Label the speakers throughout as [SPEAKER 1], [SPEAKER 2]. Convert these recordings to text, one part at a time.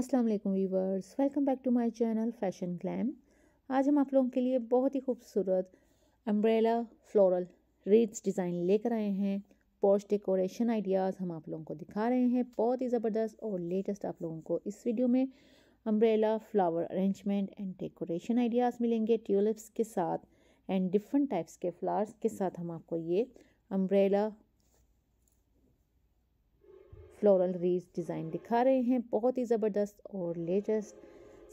[SPEAKER 1] अस्सलाम वालेकुम viewers welcome back to my channel fashion glam आज हम आप लोगों के लिए बहुत ही खूबसूरत अम्ब्रेला फ्लोरल रेड्स डिज़ाइन लेकर आए हैं पोस्ट डेकोरेशन आइडियाज़ हम आप लोगों को दिखा रहे हैं बहुत ही ज़बरदस्त और लेटेस्ट आप लोगों को इस वीडियो में umbrella flower arrangement and decoration ideas मिलेंगे ट्यूलिप्स के साथ एंड डिफरेंट टाइप्स के फ्लावर्स के साथ हम आपको ये अम्ब्रेला फ्लोरल रीज डिज़ाइन दिखा रहे हैं बहुत ही ज़बरदस्त और लेटेस्ट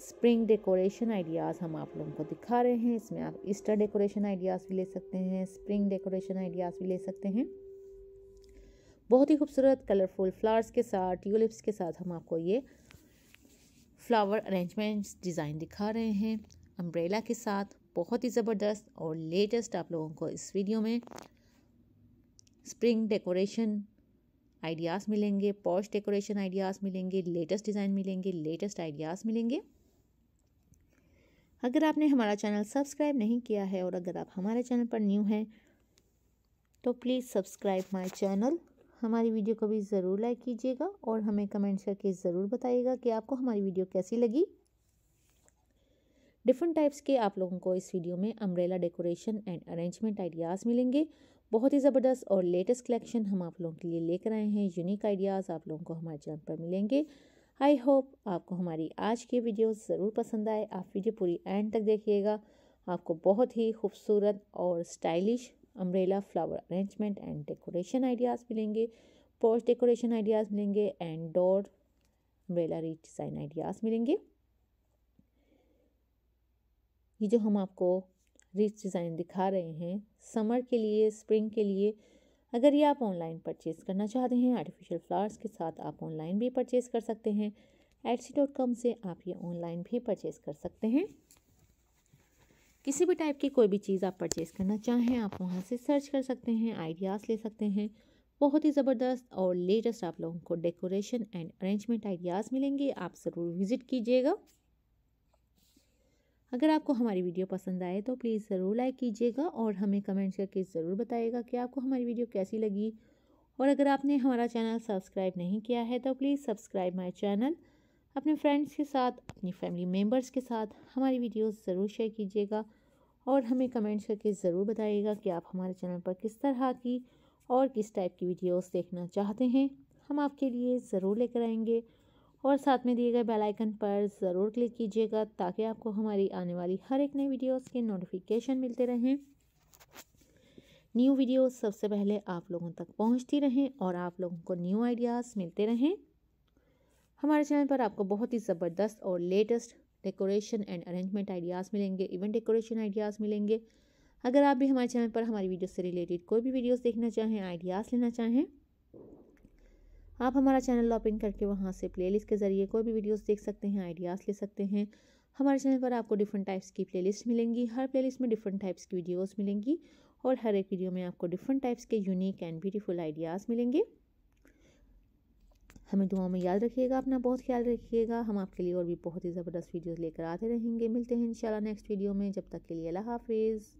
[SPEAKER 1] स्प्रिंग डेकोरेशन आइडियाज़ हम आप लोगों को दिखा रहे हैं इसमें आप ईस्टर डेकोरेशन आइडियाज़ भी ले सकते हैं स्प्रिंग डेकोरेशन आइडियाज़ भी ले सकते हैं बहुत ही खूबसूरत कलरफुल फ्लावर्स के साथ ट्यूलिप्स के साथ हम आपको ये फ्लावर अरेंजमेंट्स डिज़ाइन दिखा रहे हैं अम्ब्रेला के साथ बहुत ही ज़बरदस्त और लेटेस्ट आप लोगों को इस वीडियो में स्प्रिंग डेकोरेशन आइडियाज़ मिलेंगे पॉश डेकोरेशन आइडियाज़ मिलेंगे लेटेस्ट डिज़ाइन मिलेंगे लेटेस्ट आइडियाज़ मिलेंगे अगर आपने हमारा चैनल सब्सक्राइब नहीं किया है और अगर आप हमारे चैनल पर न्यू हैं तो प्लीज़ सब्सक्राइब माय चैनल हमारी वीडियो को भी ज़रूर लाइक कीजिएगा और हमें कमेंट्स करके ज़रूर बताइएगा कि आपको हमारी वीडियो कैसी लगी डिफरेंट टाइप्स के आप लोगों को इस वीडियो में umbrella decoration and arrangement ideas मिलेंगे बहुत ही ज़बरदस्त और लेटेस्ट कलेक्शन हम आप लोगों के लिए लेकर आए हैं यूनिक आइडियाज़ आप लोगों को हमारे चैनल पर मिलेंगे आई होप आपको हमारी आज की वीडियो ज़रूर पसंद आए आप वीडियो पूरी एंड तक देखिएगा आपको बहुत ही खूबसूरत और stylish umbrella flower arrangement and decoration ideas मिलेंगे पोर्च डेकोरेशन आइडियाज़ मिलेंगे and door umbrella rich design ideas मिलेंगे ये जो हम आपको रिच डिज़ाइन दिखा रहे हैं समर के लिए स्प्रिंग के लिए अगर ये आप ऑनलाइन परचेज़ करना चाहते हैं आर्टिफिशियल फ्लावर्स के साथ आप ऑनलाइन भी परचेज़ कर सकते हैं एट्सी डॉट कॉम से आप ये ऑनलाइन भी परचेज़ कर सकते हैं किसी भी टाइप की कोई भी चीज़ आप परचेज़ करना चाहें आप वहाँ से सर्च कर सकते हैं आइडियाज़ ले सकते हैं बहुत ही ज़बरदस्त और लेटेस्ट आप लोगों को डेकोरेशन एंड अरेंजमेंट आइडियाज़ मिलेंगे आप ज़रूर विज़िट कीजिएगा अगर आपको हमारी वीडियो पसंद आए तो प्लीज़ ज़रूर लाइक कीजिएगा और हमें कमेंट्स करके ज़रूर बताइएगा कि आपको हमारी वीडियो कैसी लगी और अगर आपने हमारा चैनल सब्सक्राइब नहीं किया है तो प्लीज़ सब्सक्राइब माई चैनल अपने फ्रेंड्स के साथ अपनी फैमिली मेम्बर्स के साथ हमारी वीडियो ज़रूर शेयर कीजिएगा और हमें कमेंट्स करके ज़रूर बताइएगा कि आप हमारे चैनल पर किस तरह की और किस टाइप की वीडियोस देखना चाहते हैं हम आपके लिए ज़रूर लेकर आएंगे और साथ में दिए गए बेल आइकन पर ज़रूर क्लिक कीजिएगा ताकि आपको हमारी आने वाली हर एक नई वीडियोस के नोटिफिकेशन मिलते रहें न्यू वीडियोस सबसे पहले आप लोगों तक पहुंचती रहें और आप लोगों को न्यू आइडियाज़ मिलते रहें हमारे चैनल पर आपको बहुत ही ज़बरदस्त और latest decoration and arrangement ideas मिलेंगे इवेंट डेकोरेशन आइडियाज़ मिलेंगे अगर आप भी हमारे चैनल पर हमारी वीडियो से रिलेटेड कोई भी वीडियोस देखना चाहें आइडियाज़ लेना चाहें आप हमारा चैनल लॉप इन करके वहाँ से प्लेलिस्ट के ज़रिए कोई भी वीडियोस देख सकते हैं आइडियाज़ ले सकते हैं हमारे चैनल पर आपको डिफरेंट टाइप्स की प्लेलिस्ट मिलेंगी हर प्लेलिस्ट में डिफरेंट टाइप्स की वीडियोस मिलेंगी और हर एक वीडियो में आपको डिफरेंट टाइप्स के यूनिक एंड ब्यूटीफुल आइडियाज़ मिलेंगे हमें दुआओं में याद रखिएगा अपना बहुत ख्याल रखिएगा हम आपके लिए और भी बहुत ही ज़बरदस्त वीडियोज़ लेकर आते रहेंगे मिलते हैं इंशाल्लाह नेक्स्ट वीडियो में जब तक के लिए अल्लाह हाफिज़